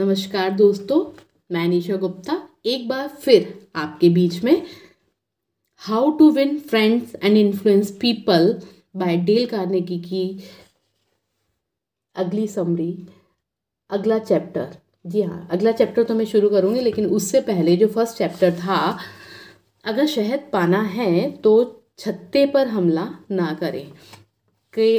नमस्कार दोस्तों मैं निशा गुप्ता एक बार फिर आपके बीच में how to win friends and influence people by deal करने की अगली समरी अगला चैप्टर जी हाँ अगला चैप्टर तो मैं शुरू करूँगी लेकिन उससे पहले जो फर्स्ट चैप्टर था अगर शहद पाना है तो छत्ते पर हमला ना करें के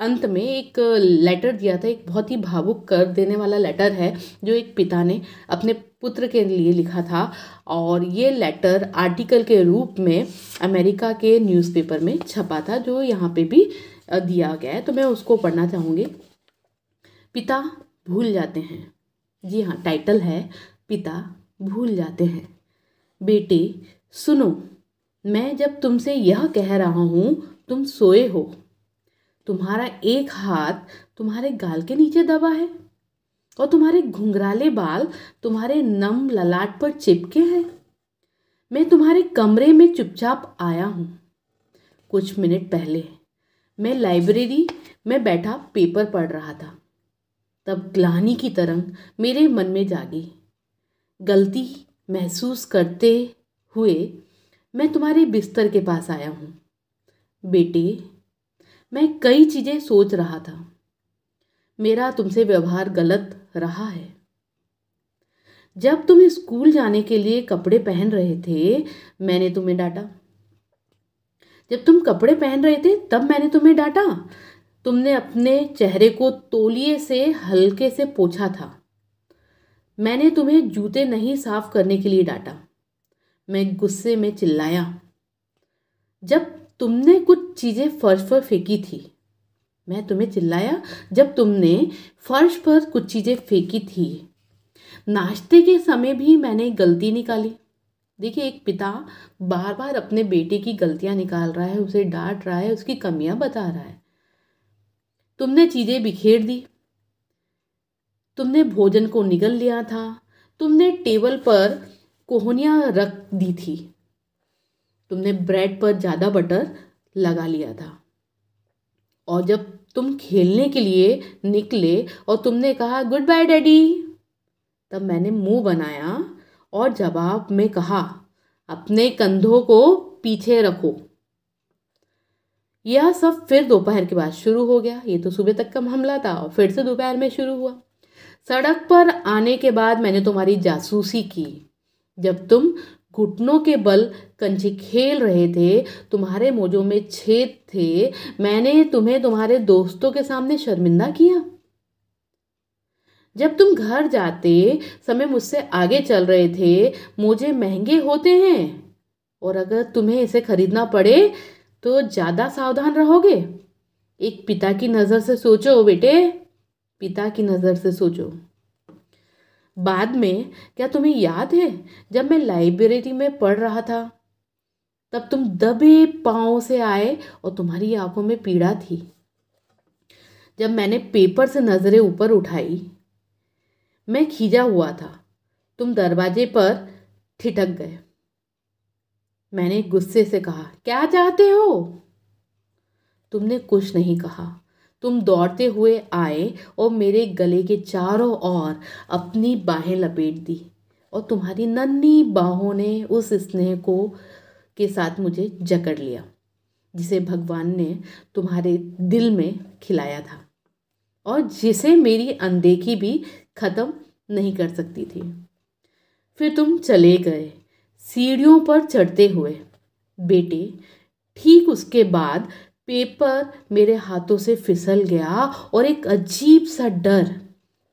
अंत में एक लेटर दिया था एक बहुत ही भावुक कर देने वाला लेटर है जो एक पिता ने अपने पुत्र के लिए लिखा था और ये लेटर आर्टिकल के रूप में अमेरिका के न्यूज़पेपर में छपा था जो यहाँ पे भी दिया गया है तो मैं उसको पढ़ना चाहूँगी पिता भूल जाते हैं जी हाँ टाइटल है पिता भूल जाते हैं बेटे सुनो मैं जब तुमसे यह कह रहा हूँ तुम सोए हो तुम्हारा एक हाथ तुम्हारे गाल के नीचे दबा है और तुम्हारे घुंघराले बाल तुम्हारे नम ललाट पर चिपके हैं मैं तुम्हारे कमरे में चुपचाप आया हूँ कुछ मिनट पहले मैं लाइब्रेरी में बैठा पेपर पढ़ रहा था तब ग्लानी की तरंग मेरे मन में जागी गलती महसूस करते हुए मैं तुम्हारे बिस्तर के पास आया हूँ बेटे मैं कई चीज़ें सोच रहा था मेरा तुमसे व्यवहार गलत रहा है जब तुम स्कूल जाने के लिए कपड़े पहन रहे थे मैंने तुम्हें डांटा जब तुम कपड़े पहन रहे थे तब मैंने तुम्हें डांटा तुमने अपने चेहरे को तोलिए से हल्के से पोछा था मैंने तुम्हें जूते नहीं साफ करने के लिए डांटा मैं गुस्से में चिल्लाया जब तुमने कुछ चीज़ें फर्श पर फेंकी थी मैं तुम्हें चिल्लाया जब तुमने फर्श पर कुछ चीज़ें फेंकी थी नाश्ते के समय भी मैंने गलती निकाली देखिए एक पिता बार बार अपने बेटे की गलतियां निकाल रहा है उसे डांट रहा है उसकी कमियां बता रहा है तुमने चीज़ें बिखेर दी तुमने भोजन को निगल लिया था तुमने टेबल पर कोहनियाँ रख दी थी तुमने ब्रेड पर ज़्यादा बटर लगा लिया था और जब तुम खेलने के लिए निकले और तुमने कहा गुड बाय डैडी तब मैंने मुंह बनाया और जवाब में कहा अपने कंधों को पीछे रखो यह सब फिर दोपहर के बाद शुरू हो गया ये तो सुबह तक का हमला था और फिर से दोपहर में शुरू हुआ सड़क पर आने के बाद मैंने तुम्हारी जासूसी की जब तुम घुटनों के बल कंचे खेल रहे थे तुम्हारे मोजों में छेद थे मैंने तुम्हें तुम्हारे दोस्तों के सामने शर्मिंदा किया जब तुम घर जाते समय मुझसे आगे चल रहे थे मोजे महंगे होते हैं और अगर तुम्हें इसे खरीदना पड़े तो ज़्यादा सावधान रहोगे एक पिता की नज़र से सोचो बेटे पिता की नज़र से सोचो बाद में क्या तुम्हें याद है जब मैं लाइब्रेरी में पढ़ रहा था तब तुम दबे पाँव से आए और तुम्हारी आंखों में पीड़ा थी जब मैंने पेपर से नज़रें ऊपर उठाई मैं खींचा हुआ था तुम दरवाजे पर ठिठक गए मैंने गुस्से से कहा क्या चाहते हो तुमने कुछ नहीं कहा तुम दौड़ते हुए आए और मेरे गले के चारों ओर अपनी बाहें लपेट दी और तुम्हारी नन्ही बाहों ने उस स्नेह को के साथ मुझे जकड़ लिया जिसे भगवान ने तुम्हारे दिल में खिलाया था और जिसे मेरी अनदेखी भी ख़त्म नहीं कर सकती थी फिर तुम चले गए सीढ़ियों पर चढ़ते हुए बेटे ठीक उसके बाद पेपर मेरे हाथों से फिसल गया और एक अजीब सा डर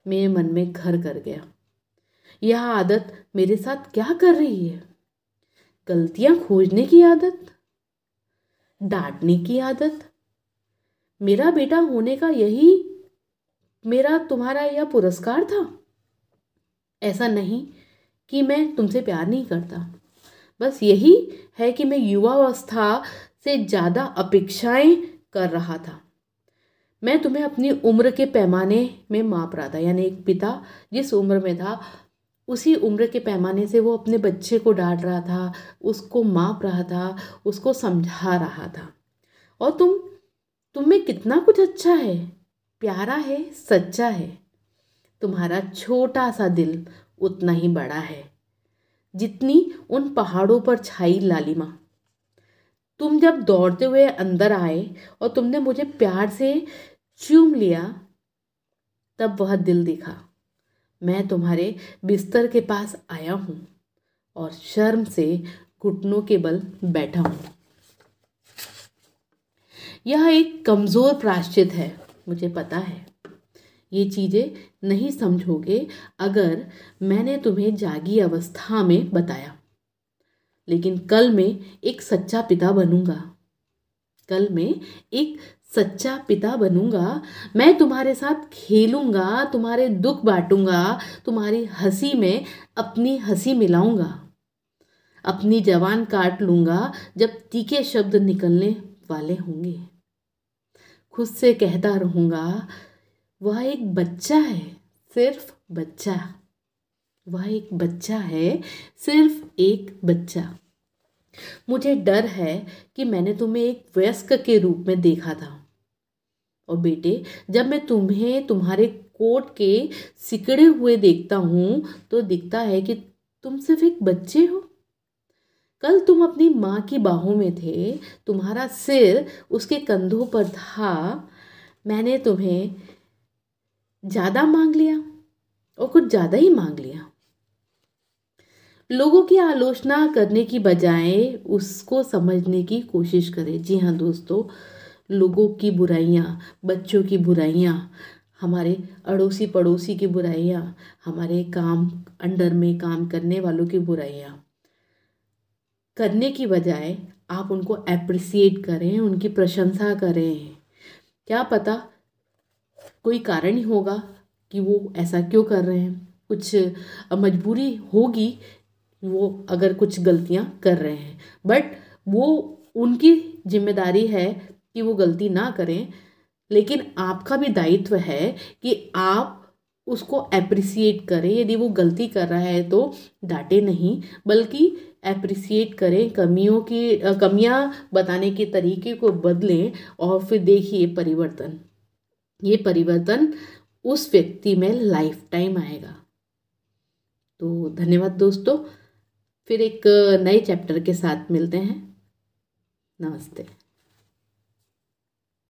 मेरे मन में घर कर गया यह आदत मेरे साथ क्या कर रही है गलतियां खोजने की आदत डांटने की आदत मेरा बेटा होने का यही मेरा तुम्हारा यह पुरस्कार था ऐसा नहीं कि मैं तुमसे प्यार नहीं करता बस यही है कि मैं युवावस्था से ज़्यादा अपेक्षाएं कर रहा था मैं तुम्हें अपनी उम्र के पैमाने में माप रहा था यानी एक पिता जिस उम्र में था उसी उम्र के पैमाने से वो अपने बच्चे को डांट रहा था उसको माप रहा था उसको समझा रहा था और तुम तुम में कितना कुछ अच्छा है प्यारा है सच्चा है तुम्हारा छोटा सा दिल उतना ही बड़ा है जितनी उन पहाड़ों पर छाई लालिमा तुम जब दौड़ते हुए अंदर आए और तुमने मुझे प्यार से चूम लिया तब वह दिल दिखा मैं तुम्हारे बिस्तर के पास आया हूँ और शर्म से घुटनों के बल बैठा हूँ यह एक कमज़ोर प्राश्चित है मुझे पता है ये चीज़ें नहीं समझोगे अगर मैंने तुम्हें जागी अवस्था में बताया लेकिन कल मैं एक सच्चा पिता बनूंगा कल मैं एक सच्चा पिता बनूंगा मैं तुम्हारे साथ खेलूंगा तुम्हारे दुख बांटूंगा तुम्हारी हंसी में अपनी हंसी मिलाऊंगा अपनी जवान काट लूंगा जब तीखे शब्द निकलने वाले होंगे खुद से कहता रहूंगा वह एक बच्चा है सिर्फ बच्चा वह एक बच्चा है सिर्फ एक बच्चा मुझे डर है कि मैंने तुम्हें एक वयस्क के रूप में देखा था और बेटे जब मैं तुम्हें तुम्हारे कोट के सिकड़े हुए देखता हूँ तो दिखता है कि तुम सिर्फ एक बच्चे हो कल तुम अपनी माँ की बाहों में थे तुम्हारा सिर उसके कंधों पर था मैंने तुम्हें ज़्यादा मांग लिया और कुछ ज़्यादा ही मांग लिया लोगों की आलोचना करने की बजाय उसको समझने की कोशिश करें जी हाँ दोस्तों लोगों की बुराइयाँ बच्चों की बुराइयाँ हमारे अड़ोसी पड़ोसी की बुराइयाँ हमारे काम अंडर में काम करने वालों की बुराइयाँ करने की बजाय आप उनको एप्रिसिएट करें उनकी प्रशंसा करें क्या पता कोई कारण ही होगा कि वो ऐसा क्यों कर रहे हैं कुछ मजबूरी होगी वो अगर कुछ गलतियाँ कर रहे हैं बट वो उनकी जिम्मेदारी है कि वो गलती ना करें लेकिन आपका भी दायित्व है कि आप उसको एप्रिसिएट करें यदि वो गलती कर रहा है तो डांटे नहीं बल्कि एप्रिसिएट करें कमियों की कमियां बताने के तरीके को बदलें और फिर देखिए परिवर्तन ये परिवर्तन उस व्यक्ति में लाइफ टाइम आएगा तो धन्यवाद दोस्तों फिर एक नए चैप्टर के साथ मिलते हैं नमस्ते